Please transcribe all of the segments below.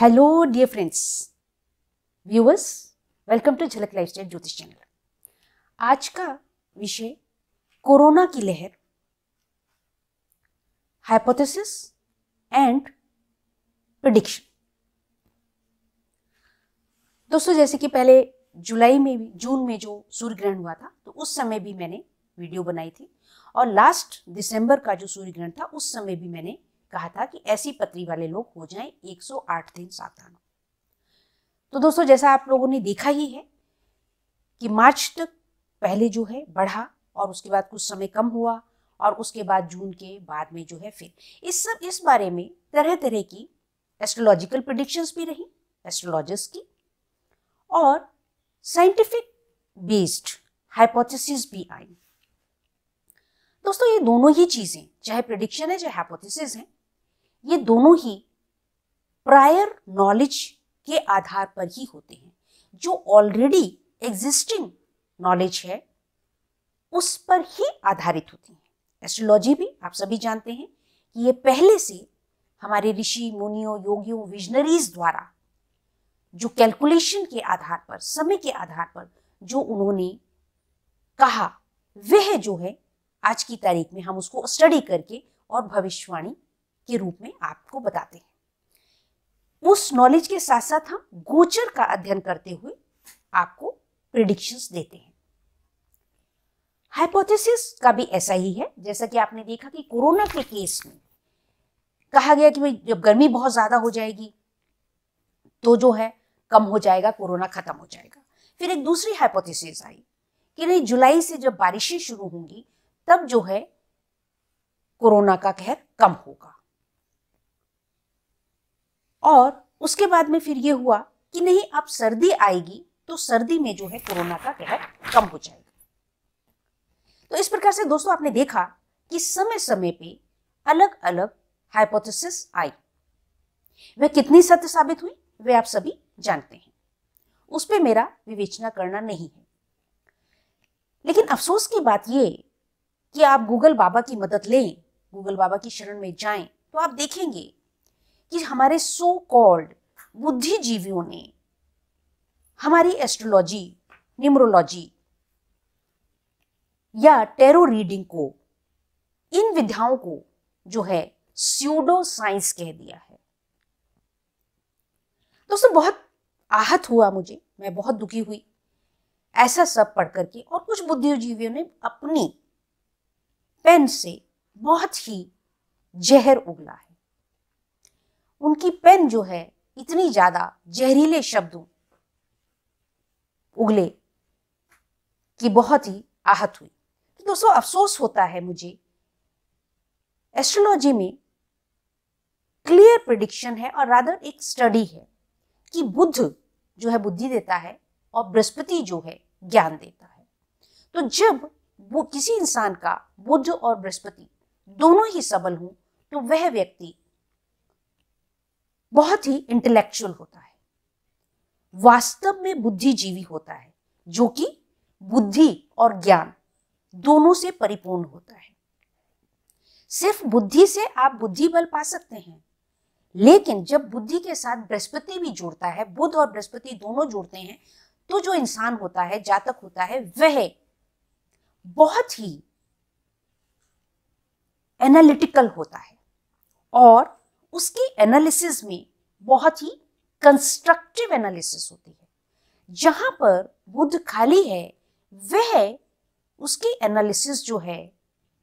hello dear friends viewers welcome to Jhalak lifestyle Jyotish channel आज का विषय कोरोना की लहर हाइपोथेसिस एंड प्रडिक्शन दोस्तों जैसे कि पहले जुलाई में भी जून में जो सूर्य ग्रहण हुआ था तो उस समय भी मैंने वीडियो बनाई थी और लास्ट दिसंबर का जो सूर्य ग्रहण था उस समय भी मैंने कहा था कि ऐसी पत्री वाले लोग हो जाए 108 दिन सावधान तो दोस्तों जैसा आप लोगों ने देखा ही है कि मार्च तक पहले जो है बढ़ा और उसके बाद कुछ समय कम हुआ और उसके बाद जून के बाद में जो है फिर इस सब इस बारे में तरह तरह की एस्ट्रोलॉजिकल प्रडिक्शंस भी रही एस्ट्रोलॉजिस्ट की और साइंटिफिक बेस्ड हाइपोथेसिस भी आई दोस्तों ये दोनों ही चीज़ें चाहे प्रडिक्शन है चाहे हाइपोथेसिस हैं ये दोनों ही प्रायर नॉलेज के आधार पर ही होते हैं जो ऑलरेडी एग्जिस्टिंग नॉलेज है उस पर ही आधारित होती हैं एस्ट्रोलॉजी भी आप सभी जानते हैं कि ये पहले से हमारे ऋषि मुनियों योगियों विजनरीज द्वारा जो कैलकुलेशन के आधार पर समय के आधार पर जो उन्होंने कहा वह जो है आज की तारीख में हम उसको स्टडी करके और भविष्यवाणी के रूप में आपको बताते हैं उस नॉलेज के साथ साथ हम गोचर का अध्ययन करते हुए आपको प्रिडिक्शंस देते हैं हाइपोथेसिस का भी ऐसा ही है जैसा कि आपने देखा कि कोरोना के केस में कहा गया कि भाई जब गर्मी बहुत ज़्यादा हो जाएगी तो जो है कम हो जाएगा कोरोना ख़त्म हो जाएगा फिर एक दूसरी हाइपोथेसिस आई कि नहीं जुलाई से जब बारिशें शुरू होंगी तब जो है कोरोना का कहर कम होगा और उसके बाद में फिर ये हुआ कि नहीं अब सर्दी आएगी तो सर्दी में जो है कोरोना का कहर कम हो जाएगा तो इस प्रकार से दोस्तों आपने देखा कि समय समय पे अलग अलग हाइपोथेसिस आई वह कितनी सत्य साबित हुई वे आप सभी जानते हैं उस पर मेरा विवेचना करना नहीं है लेकिन अफसोस की बात यह कि आप गूगल बाबा की मदद लें गूगल बाबा की शरण में जाएं तो आप देखेंगे कि हमारे सो कॉल्ड बुद्धिजीवियों ने हमारी एस्ट्रोलॉजी न्यूमरोलॉजी या टेरो रीडिंग को इन विधाओं को जो है स्यूडो साइंस कह दिया है दोस्तों बहुत आहत हुआ मुझे मैं बहुत दुखी हुई ऐसा सब पढ़ करके और कुछ बुद्धिजीवियों ने अपनी पेन से बहुत ही जहर उगला है उनकी पेन जो है इतनी ज्यादा जहरीले शब्दों उगले कि बहुत ही आहत हुई तो दोस्तों अफसोस होता है मुझे एस्ट्रोलॉजी में क्लियर प्रिडिक्शन है और रादर एक स्टडी है कि बुद्ध जो है बुद्धि देता है और बृहस्पति जो है ज्ञान देता है तो जब वो किसी इंसान का बुद्ध और बृहस्पति दोनों ही सबल हो तो वह व्यक्ति बहुत ही इंटेलेक्चुअल होता है वास्तव में बुद्धिजीवी होता है जो कि बुद्धि और ज्ञान दोनों से परिपूर्ण होता है सिर्फ बुद्धि से आप बुद्धि बल पा सकते हैं लेकिन जब बुद्धि के साथ बृहस्पति भी जुड़ता है बुद्ध और बृहस्पति दोनों जुड़ते हैं तो जो इंसान होता है जातक होता है वह बहुत ही एनालिटिकल होता है और उसकी एनालिसिस में बहुत ही कंस्ट्रक्टिव एनालिसिस होती है जहाँ पर बुद्ध खाली है वह उसकी एनालिसिस जो है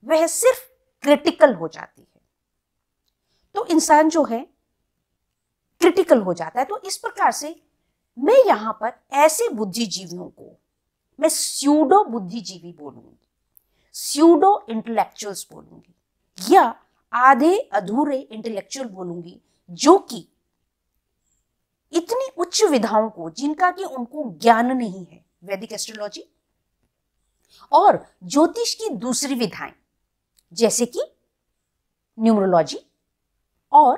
वह सिर्फ क्रिटिकल हो जाती है तो इंसान जो है क्रिटिकल हो जाता है तो इस प्रकार से मैं यहाँ पर ऐसे बुद्धिजीवियों को मैं स्यूडो बुद्धिजीवी बोलूंगी स्यूडो इंटेलेक्चुअल्स बोलूंगी या आधे अधूरे इंटेलेक्चुअल बोलूंगी जो कि इतनी उच्च विधाओं को जिनका कि उनको ज्ञान नहीं है वैदिक एस्ट्रोलॉजी और ज्योतिष की दूसरी विधाएं जैसे कि न्यूमरोलॉजी और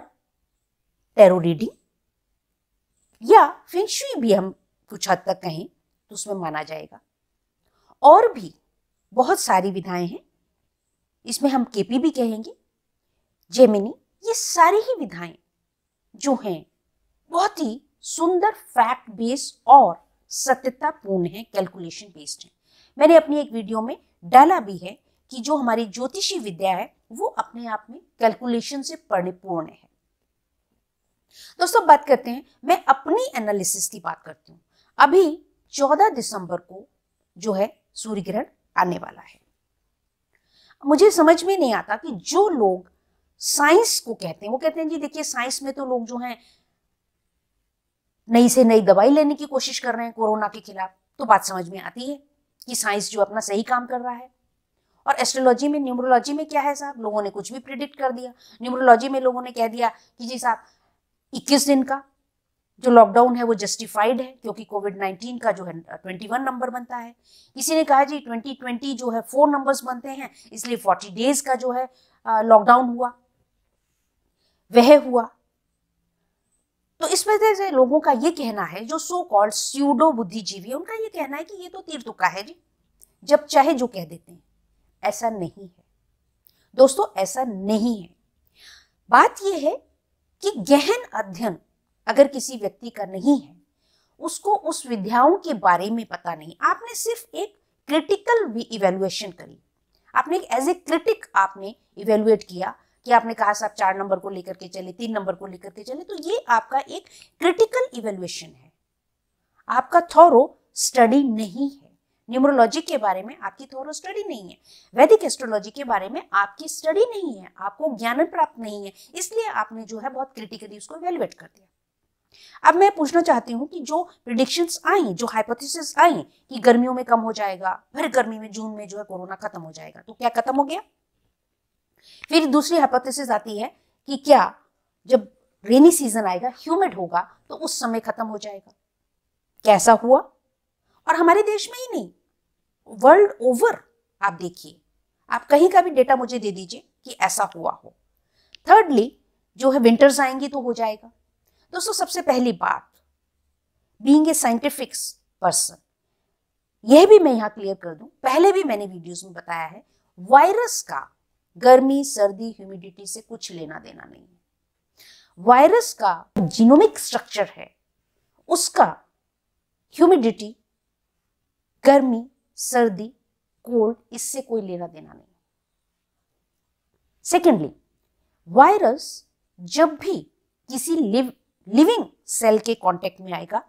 टेरो रीडिंग या फिंशुई भी हम कुछ हद तक कहें तो उसमें माना जाएगा और भी बहुत सारी विधाएं हैं इसमें हम केपी भी कहेंगे जेमिनी ये सारी ही विधाएं जो हैं बहुत ही सुंदर फैक्ट बेस्ड और सत्यता पूर्ण है कैलकुलेशन बेस्ड है मैंने अपनी एक वीडियो में डाला भी है कि जो हमारी ज्योतिषी विद्या है वो अपने आप में कैलकुलेशन से परिपूर्ण है दोस्तों बात करते हैं मैं अपनी एनालिसिस की बात करती हूँ अभी 14 दिसंबर को जो है सूर्य ग्रहण आने वाला है मुझे समझ में नहीं आता कि जो लोग साइंस को कहते हैं वो कहते हैं जी देखिए साइंस में तो लोग जो हैं नई से नई दवाई लेने की कोशिश कर रहे हैं कोरोना के खिलाफ तो बात समझ में आती है कि साइंस जो अपना सही काम कर रहा है और एस्ट्रोलॉजी में न्यूमरोलॉजी में क्या है साहब लोगों ने कुछ भी प्रिडिक्ट कर दिया न्यूमरोलॉजी में लोगों ने कह दिया कि जी साहब इक्कीस दिन का जो लॉकडाउन है वो जस्टिफाइड है क्योंकि कोविड नाइन्टीन का जो है ट्वेंटी वन नंबर बनता है किसी ने कहा जी ट्वेंटी ट्वेंटी जो है फोर नंबर्स बनते हैं इसलिए फोर्टी डेज का जो है लॉकडाउन हुआ वह हुआ तो इस वजह से लोगों का ये कहना है जो सो कॉल्ड स्यूडो बुद्धिजीवी है उनका ये कहना है कि ये तो तीर तुका है जी जब चाहे जो कह देते हैं ऐसा नहीं है दोस्तों ऐसा नहीं है बात यह है कि गहन अध्ययन अगर किसी व्यक्ति का नहीं है उसको उस विद्याओं के बारे में पता नहीं आपने सिर्फ एक क्रिटिकल इवेल्युएशन करी आपने एज ए क्रिटिक आपने इवेल्युएट किया कि आपने कहा साहब चार नंबर को लेकर के चले तीन नंबर को लेकर के चले तो ये आपका एक क्रिटिकल इवेल्युएशन है आपका थोरो स्टडी नहीं है न्यूमरोलॉजी के बारे में आपकी थोरो स्टडी नहीं है वैदिक एस्ट्रोलॉजी के बारे में आपकी स्टडी नहीं है आपको ज्ञान प्राप्त नहीं है इसलिए आपने जो है बहुत क्रिटिकली उसको इवेल्युएट कर दिया अब मैं पूछना चाहती हूँ कि जो प्रिडिक्शंस आई जो हाइपोथेसिस आई कि गर्मियों में कम हो जाएगा फिर गर्मी में जून में जो है कोरोना खत्म हो जाएगा तो क्या खत्म हो गया फिर दूसरी हाइपोथेसिस आती है कि क्या जब रेनी सीजन आएगा ह्यूमिड होगा तो उस समय खत्म हो जाएगा कैसा हुआ और हमारे देश में ही नहीं वर्ल्ड ओवर आप देखिए आप कहीं का भी डेटा मुझे दे दीजिए कि ऐसा हुआ हो थर्डली जो है विंटर्स आएंगी तो हो जाएगा दोस्तों सबसे पहली बात बींग ए साइंटिफिक पर्सन यह भी मैं यहां क्लियर कर दूं पहले भी मैंने वीडियोस में बताया है वायरस का गर्मी सर्दी ह्यूमिडिटी से कुछ लेना देना नहीं है वायरस का जीनोमिक स्ट्रक्चर है उसका ह्यूमिडिटी गर्मी सर्दी कोल्ड इससे कोई लेना देना नहीं सेकेंडली वायरस जब भी किसी लिव लिविंग सेल के कांटेक्ट में आएगा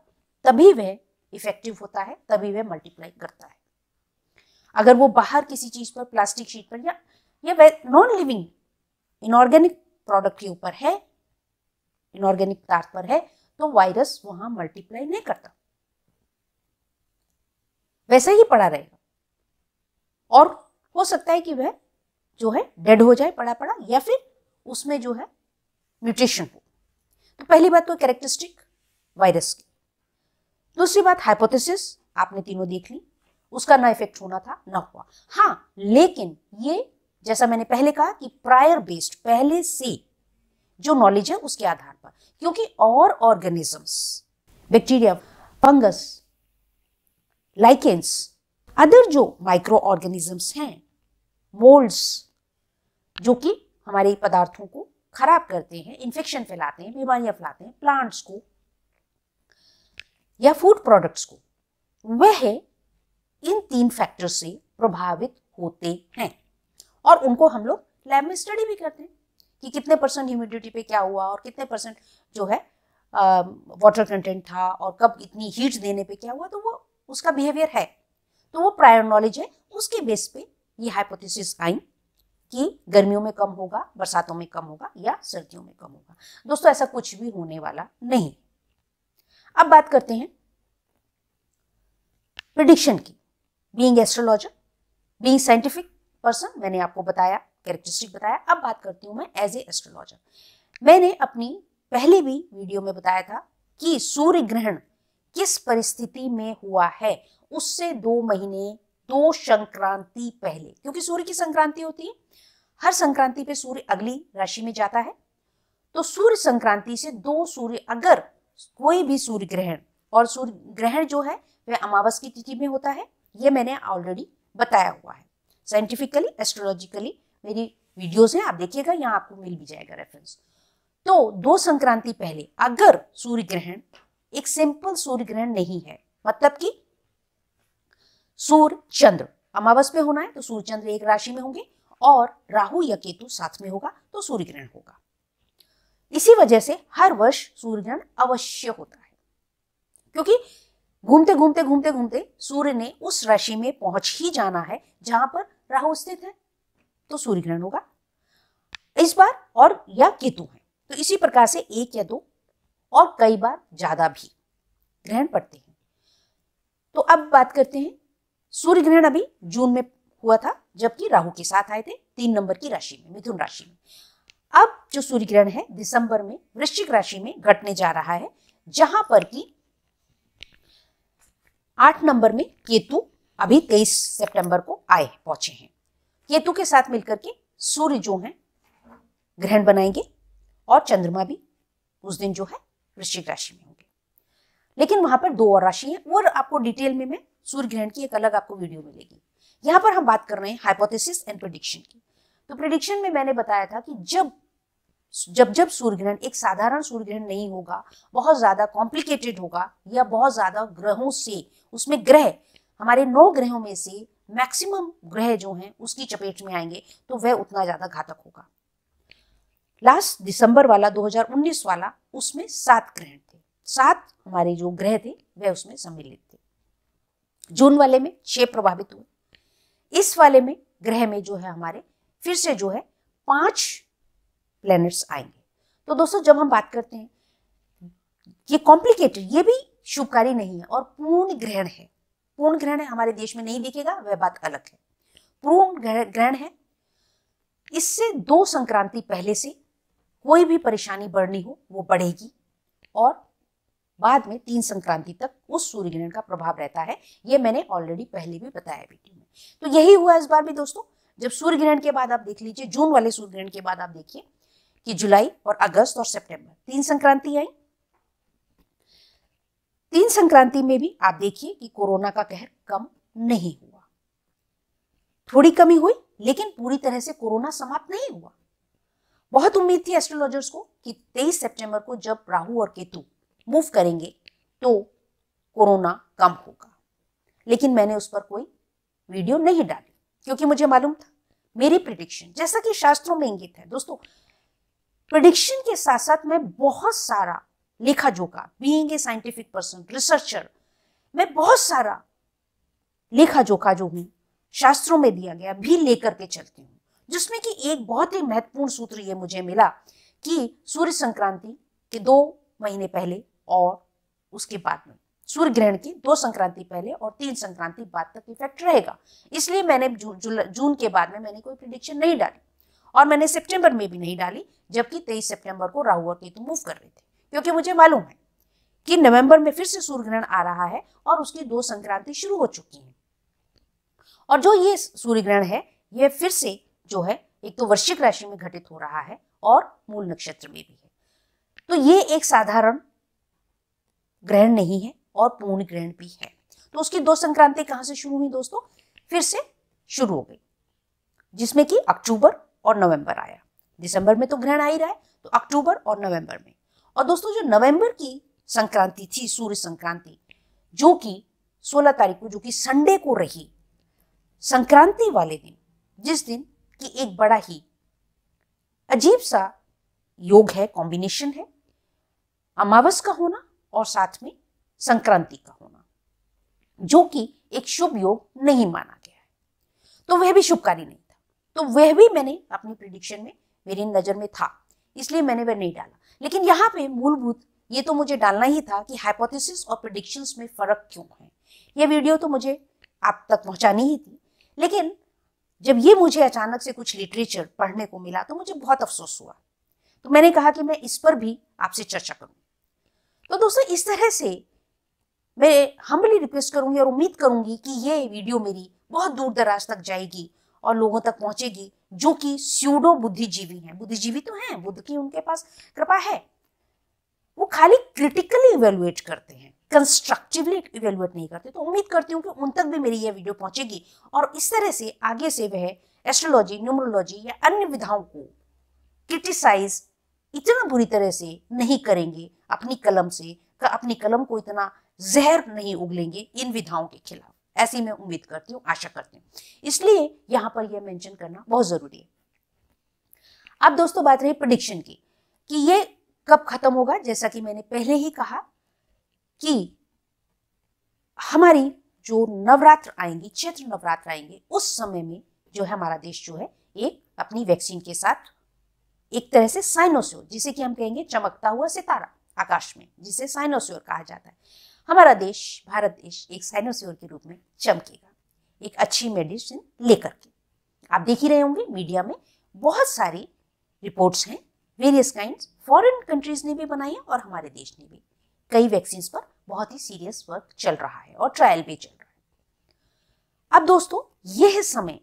तभी वह इफेक्टिव होता है तभी वह मल्टीप्लाई करता है अगर वो बाहर किसी चीज पर प्लास्टिक शीट पर या ये नॉन लिविंग इनऑर्गेनिक प्रोडक्ट के ऊपर है इनऑर्गेनिक पदार्थ पर है तो वायरस वहां मल्टीप्लाई नहीं करता वैसे ही पड़ा रहेगा और हो सकता है कि वह जो है डेड हो जाए पड़ा पड़ा या फिर उसमें जो है म्यूटेशन हो तो पहली बात तो कैरेक्टरिस्टिक वायरस की दूसरी बात हाइपोथेसिस आपने तीनों देख ली उसका ना इफेक्ट होना था ना हुआ हाँ लेकिन ये जैसा मैंने पहले कहा कि प्रायर बेस्ड पहले से जो नॉलेज है उसके आधार पर क्योंकि और organisms bacteria fungus lichens other जो माइक्रो ऑर्गेनिजम्स हैं मोल्ड्स जो कि हमारे पदार्थों को खराब करते हैं इन्फेक्शन फैलाते हैं बीमारियां फैलाते हैं प्लांट्स को या फूड प्रोडक्ट्स को वह इन तीन फैक्टर्स से प्रभावित होते हैं और उनको हम लोग लैब में स्टडी भी करते हैं कि कितने परसेंट ह्यूमिडिटी पे क्या हुआ और कितने परसेंट जो है वाटर कंटेंट था और कब इतनी हीट देने पे क्या हुआ तो वो उसका बिहेवियर है तो वो प्रायर नॉलेज है उसके बेस पे ये हाइपोथेसिस आई कि गर्मियों में कम होगा बरसातों में कम होगा या सर्दियों में कम होगा दोस्तों ऐसा कुछ भी होने वाला नहीं अब बात करते हैं प्रिडिक्शन की being astrologer being scientific person मैंने आपको बताया कैरेक्टरिस्टिक बताया अब बात करती हूँ मैं एज ए एस्ट्रोलॉजर मैंने अपनी पहले भी वीडियो में बताया था कि सूर्य ग्रहण किस परिस्थिति में हुआ है उससे दो महीने दो संक्रांति पहले क्योंकि सूर्य की संक्रांति होती है हर संक्रांति पे सूर्य अगली राशि में जाता है तो सूर्य संक्रांति से दो सूर्य अगर कोई भी सूर्य ग्रहण और सूर्य ग्रहण जो है वह अमावस की तिथि में होता है ये मैंने ऑलरेडी बताया हुआ है साइंटिफिकली एस्ट्रोलॉजिकली मेरी वीडियोस हैं आप देखिएगा यहाँ आपको मिल भी जाएगा रेफरेंस तो दो संक्रांति पहले अगर सूर्य ग्रहण एक सिंपल सूर्य ग्रहण नहीं है मतलब कि सूर्य चंद्र अमावस पे होना है तो सूर्य चंद्र एक राशि में होंगे और राहु या केतु साथ में होगा तो सूर्य ग्रहण होगा इसी वजह से हर वर्ष सूर्य ग्रहण अवश्य होता है क्योंकि घूमते घूमते घूमते घूमते सूर्य ने उस राशि में पहुंच ही जाना है जहां पर राहु स्थित है तो सूर्य ग्रहण होगा इस बार और या केतु है तो इसी प्रकार से एक या दो और कई बार ज्यादा भी ग्रहण पड़ते हैं तो अब बात करते हैं सूर्य ग्रहण अभी जून में हुआ था जबकि राहु के साथ आए थे तीन नंबर की राशि में मिथुन राशि में अब जो सूर्य ग्रहण है दिसंबर में वृश्चिक राशि में घटने जा रहा है जहां पर कि आठ नंबर में केतु अभी 23 सितंबर को आए पहुंचे हैं केतु के साथ मिलकर के सूर्य जो है ग्रहण बनाएंगे और चंद्रमा भी उस दिन जो है वृश्चिक राशि में होंगे लेकिन वहां पर दो और राशि है और आपको डिटेल में मैं सूर्य ग्रहण की एक अलग आपको वीडियो मिलेगी यहाँ पर हम बात कर रहे हैं हाइपोथेसिस एंड प्रिडिक्शन की तो प्रिडिक्शन में मैंने बताया था कि जब जब जब सूर्य ग्रहण एक साधारण सूर्य ग्रहण नहीं होगा बहुत ज्यादा कॉम्प्लिकेटेड होगा या बहुत ज्यादा ग्रहों से उसमें ग्रह हमारे नौ ग्रहों में से मैक्सिमम ग्रह जो हैं उसकी चपेट में आएंगे तो वह उतना ज़्यादा घातक होगा लास्ट दिसंबर वाला 2019 वाला उसमें सात ग्रहण थे सात हमारे जो ग्रह थे वह उसमें सम्मिलित थे जून वाले में छह प्रभावित हुए इस वाले में ग्रह में जो है हमारे फिर से जो है पांच प्लैनेट्स आएंगे तो दोस्तों जब हम बात करते हैं ये कॉम्प्लिकेटेड ये भी शुभकारी नहीं है और पूर्ण ग्रहण है पूर्ण ग्रहण है हमारे देश में नहीं दिखेगा वह बात अलग है पूर्ण ग्रहण है इससे दो संक्रांति पहले से कोई भी परेशानी बढ़नी हो वो बढ़ेगी और बाद में तीन संक्रांति तक उस सूर्य ग्रहण का प्रभाव रहता है ये मैंने ऑलरेडी पहले भी बताया वीडियो में तो यही हुआ इस बार भी दोस्तों जब सूर्य ग्रहण के बाद आप देख लीजिए जून वाले सूर्य ग्रहण के बाद आप देखिए कि जुलाई और अगस्त और सितंबर तीन संक्रांति आई तीन संक्रांति में भी आप देखिए कि कोरोना का कहर कम नहीं हुआ थोड़ी कमी हुई लेकिन पूरी तरह से कोरोना समाप्त नहीं हुआ बहुत उम्मीद थी एस्ट्रोलॉजर्स को कि 23 सितंबर को जब राहु और केतु मूव करेंगे तो कोरोना कम होगा लेकिन मैंने उस पर कोई वीडियो नहीं डाली क्योंकि मुझे मालूम था मेरी प्रिडिक्शन जैसा कि शास्त्रों में इंगित है दोस्तों प्रिडिक्शन के साथ साथ मैं बहुत सारा लेखा जोखा being a scientific person researcher मैं बहुत सारा लेखा जोखा जो हूँ शास्त्रों में दिया गया भी लेकर के चलती हूँ जिसमें कि एक बहुत ही महत्वपूर्ण सूत्र ये मुझे मिला कि सूर्य संक्रांति के दो महीने पहले और उसके बाद में सूर्य ग्रहण की दो संक्रांति पहले और तीन संक्रांति बाद तक इफेक्ट रहेगा इसलिए मैंने जू, जून के बाद में मैंने कोई प्रिडिक्शन नहीं डाली और मैंने सितंबर में भी नहीं डाली जबकि तेईस सितंबर को राहु और केतु मूव कर रहे थे क्योंकि मुझे मालूम है कि नवंबर में फिर से सूर्य ग्रहण आ रहा है और उसकी दो संक्रांति शुरू हो चुकी है और जो ये सूर्य ग्रहण है यह फिर से जो है एक तो वर्षिक राशि में घटित हो रहा है और मूल नक्षत्र में भी है तो ये एक साधारण ग्रहण नहीं है और पूर्ण ग्रहण भी है तो उसकी दो संक्रांति कहां से शुरू हुई दोस्तों फिर से शुरू हो गई जिसमें कि अक्टूबर और नवंबर आया दिसंबर में तो ग्रहण आ ही रहा है तो अक्टूबर और नवंबर में और दोस्तों जो नवंबर की संक्रांति थी सूर्य संक्रांति जो कि 16 तारीख को जो कि संडे को रही संक्रांति वाले दिन जिस दिन की एक बड़ा ही अजीब सा योग है कॉम्बिनेशन है अमावस का होना और साथ में संक्रांति का होना जो कि एक शुभ योग नहीं माना गया है तो वह भी शुभकारी नहीं था तो वह भी मैंने अपनी प्रिडिक्शन में मेरी नज़र में था इसलिए मैंने वह नहीं डाला लेकिन यहाँ पे मूलभूत ये तो मुझे डालना ही था कि हाइपोथेसिस और प्रडिक्शंस में फर्क क्यों है ये वीडियो तो मुझे आप तक पहुँचानी ही थी लेकिन जब ये मुझे अचानक से कुछ लिटरेचर पढ़ने को मिला तो मुझे बहुत अफसोस हुआ तो मैंने कहा कि मैं इस पर भी आपसे चर्चा करूँ तो दोस्तों इस तरह से मैं हम्बली रिक्वेस्ट करूंगी और उम्मीद करूंगी कि ये वीडियो मेरी बहुत दूर दराज तक जाएगी और लोगों तक पहुंचेगी जो कि स्यूडो बुद्धिजीवी हैं बुद्धिजीवी तो हैं बुद्ध की उनके पास कृपा है वो खाली क्रिटिकली इवेलुएट करते हैं कंस्ट्रक्टिवली इवेलुएट नहीं करते तो उम्मीद करती हूँ कि उन तक भी मेरी यह वीडियो पहुंचेगी और इस तरह से आगे से वह एस्ट्रोलॉजी न्यूमरोलॉजी या अन्य विधाओं को क्रिटिसाइज इतना बुरी तरह से नहीं करेंगे अपनी कलम से अपनी कलम को इतना जहर नहीं उगलेंगे इन विधाओं के खिलाफ ऐसी मैं उम्मीद करती हूँ आशा करती हूँ इसलिए यहाँ पर यह मेंशन करना बहुत ज़रूरी है अब दोस्तों बात रही प्रडिक्शन की कि ये कब खत्म होगा जैसा कि मैंने पहले ही कहा कि हमारी जो नवरात्र आएंगे चैत्र नवरात्र आएंगे उस समय में जो है हमारा देश जो है एक अपनी वैक्सीन के साथ एक तरह से साइनोस्योर जिसे कि हम कहेंगे चमकता हुआ सितारा आकाश में जिसे साइनोस्योर कहा जाता है हमारा देश भारत देश एक साइनोस्योर के रूप में चमकेगा एक अच्छी मेडिसिन लेकर के आप देख ही रहे होंगे मीडिया में बहुत सारी रिपोर्ट्स हैं वेरियस काइंड फॉरेन कंट्रीज ने भी बनाई है और हमारे देश ने भी कई वैक्सीन पर बहुत ही सीरियस वर्क चल रहा है और ट्रायल भी चल रहा है अब दोस्तों यह समय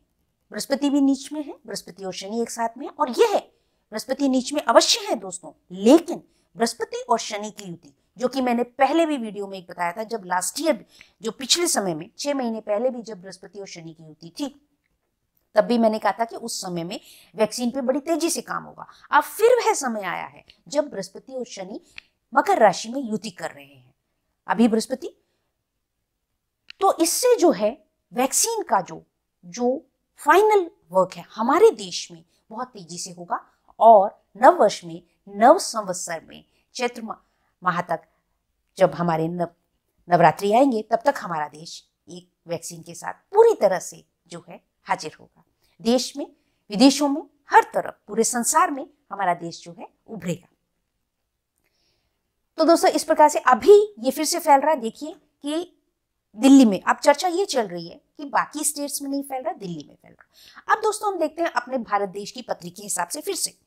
बृहस्पति भी नीच में है बृहस्पति और शनि एक साथ में है और यह है बृहस्पति नीच में अवश्य है दोस्तों लेकिन बृहस्पति और शनि की युति जो कि मैंने पहले भी वीडियो में एक बताया था जब लास्ट ईयर जो पिछले समय में छह महीने पहले भी जब बृहस्पति और शनि की युति थी तब भी मैंने कहा था कि उस समय में वैक्सीन पे बड़ी तेजी से काम होगा अब फिर वह समय आया है जब बृहस्पति और शनि मकर राशि में युति कर रहे हैं अभी बृहस्पति तो इससे जो है वैक्सीन का जो जो फाइनल वर्क है हमारे देश में बहुत तेजी से होगा और नव वर्ष में नव संवत्सर में चैत्र वहाँ तक जब हमारे नव नवरात्रि आएंगे तब तक हमारा देश एक वैक्सीन के साथ पूरी तरह से जो है हाजिर होगा देश में विदेशों में हर तरफ पूरे संसार में हमारा देश जो है उभरेगा तो दोस्तों इस प्रकार से अभी ये फिर से फैल रहा है देखिए कि दिल्ली में अब चर्चा ये चल रही है कि बाकी स्टेट्स में नहीं फैल रहा दिल्ली में फैल रहा अब दोस्तों हम देखते हैं अपने भारत देश की पत्री के हिसाब से फिर से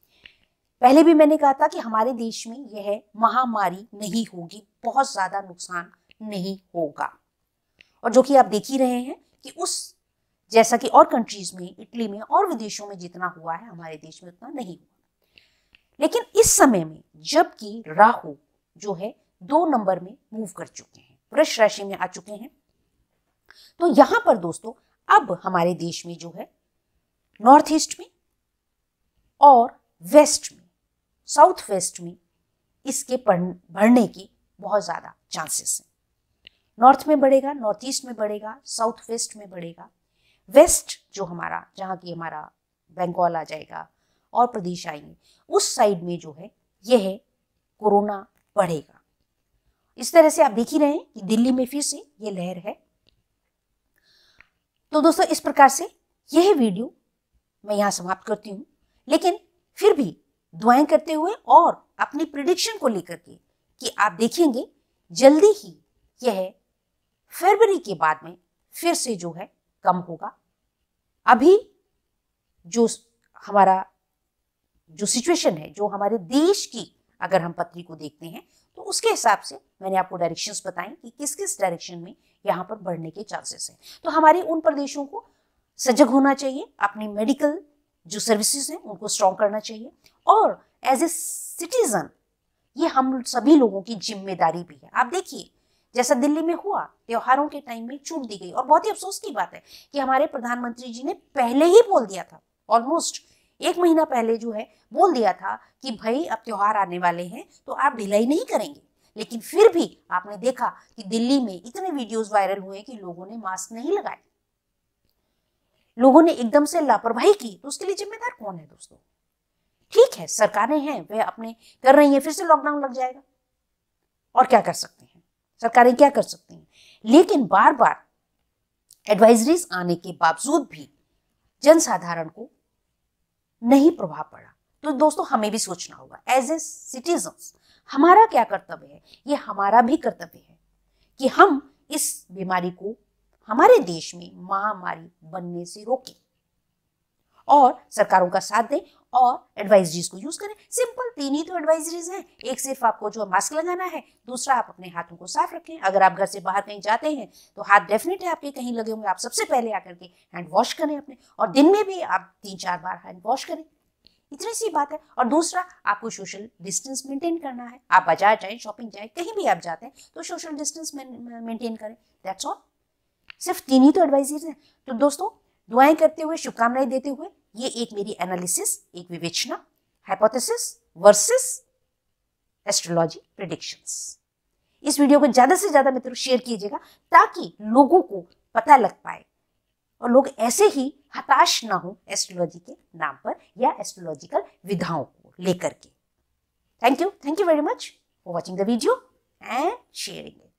पहले भी मैंने कहा था कि हमारे देश में यह महामारी नहीं होगी बहुत ज्यादा नुकसान नहीं होगा और जो कि आप देख ही रहे हैं कि उस जैसा कि और कंट्रीज में इटली में और विदेशों में जितना हुआ है हमारे देश में उतना नहीं हुआ लेकिन इस समय में जबकि राहु जो है दो नंबर में मूव कर चुके हैं वृक्ष राशि में आ चुके हैं तो यहां पर दोस्तों अब हमारे देश में जो है नॉर्थ ईस्ट में और वेस्ट में साउथ वेस्ट में इसके बढ़ने की बहुत ज़्यादा चांसेस हैं नॉर्थ में बढ़ेगा नॉर्थ ईस्ट में बढ़ेगा साउथ वेस्ट में बढ़ेगा वेस्ट जो हमारा जहाँ की हमारा बंगाल आ जाएगा और प्रदेश आएंगे उस साइड में जो है यह कोरोना बढ़ेगा इस तरह से आप देख ही रहे हैं कि दिल्ली में फिर से ये लहर है तो दोस्तों इस प्रकार से यह वीडियो मैं यहाँ समाप्त करती हूँ लेकिन फिर भी दुआएं करते हुए और अपनी प्रिडिक्शन को लेकर के कि आप देखेंगे जल्दी ही यह फरवरी के बाद में फिर से जो है कम होगा अभी जो हमारा जो सिचुएशन है जो हमारे देश की अगर हम पत्री को देखते हैं तो उसके हिसाब से मैंने आपको डायरेक्शंस बताएं कि किस किस डायरेक्शन में यहाँ पर बढ़ने के चांसेस हैं तो हमारे उन प्रदेशों को सजग होना चाहिए अपनी मेडिकल जो सर्विसेज हैं उनको स्ट्रॉन्ग करना चाहिए और एज ए सिटीजन ये हम सभी लोगों की जिम्मेदारी भी है आप देखिए जैसा दिल्ली में हुआ त्योहारों के टाइम में छूट दी गई और बहुत ही अफसोस की बात है कि हमारे प्रधानमंत्री जी ने पहले ही बोल दिया था ऑलमोस्ट एक महीना पहले जो है बोल दिया था कि भाई अब त्योहार आने वाले हैं तो आप ढिलाई नहीं करेंगे लेकिन फिर भी आपने देखा कि दिल्ली में इतने वीडियोस वायरल हुए कि लोगों ने मास्क नहीं लगाए लोगों ने एकदम से लापरवाही की तो उसके लिए जिम्मेदार कौन है दोस्तों ठीक है सरकारें हैं वह अपने कर रही हैं फिर से लॉकडाउन लग जाएगा और क्या कर सकते हैं सरकारें क्या कर सकती हैं लेकिन बार बार एडवाइजरीज आने के बावजूद भी जनसाधारण को नहीं प्रभाव पड़ा तो दोस्तों हमें भी सोचना होगा एज ए सिटीजन हमारा क्या कर्तव्य है ये हमारा भी कर्तव्य है कि हम इस बीमारी को हमारे देश में महामारी बनने से रोकें और सरकारों का साथ दें और एडवाइजरीज को यूज करें सिंपल तीन ही तो एडवाइजरीज हैं एक सिर्फ आपको जो मास्क लगाना है दूसरा आप अपने हाथों को साफ रखें अगर आप घर से बाहर कहीं जाते हैं तो हाथ डेफिनेट है आपके कहीं लगे होंगे आप सबसे पहले आकर के हैंड वॉश करें अपने और दिन में भी आप तीन चार बार हैंड वॉश करें इतनी सी बात है और दूसरा आपको सोशल डिस्टेंस मेंटेन करना है आप बाजार जाए शॉपिंग जाए कहीं भी आप जाते हैं तो सोशल डिस्टेंस मेंटेन करें दैट्स ऑल सिर्फ तीन ही तो एडवाइजरीज हैं तो दोस्तों दुआएं करते हुए शुभकामनाएं देते हुए ये एक मेरी एनालिसिस एक विवेचना हाइपोथेसिस वर्सेस एस्ट्रोलॉजी प्रिडिक्शंस इस वीडियो को ज़्यादा से ज़्यादा मित्रों शेयर कीजिएगा ताकि लोगों को पता लग पाए और लोग ऐसे ही हताश ना हो एस्ट्रोलॉजी के नाम पर या एस्ट्रोलॉजिकल विधाओं को लेकर के thank you thank you very much for watching the video and sharing it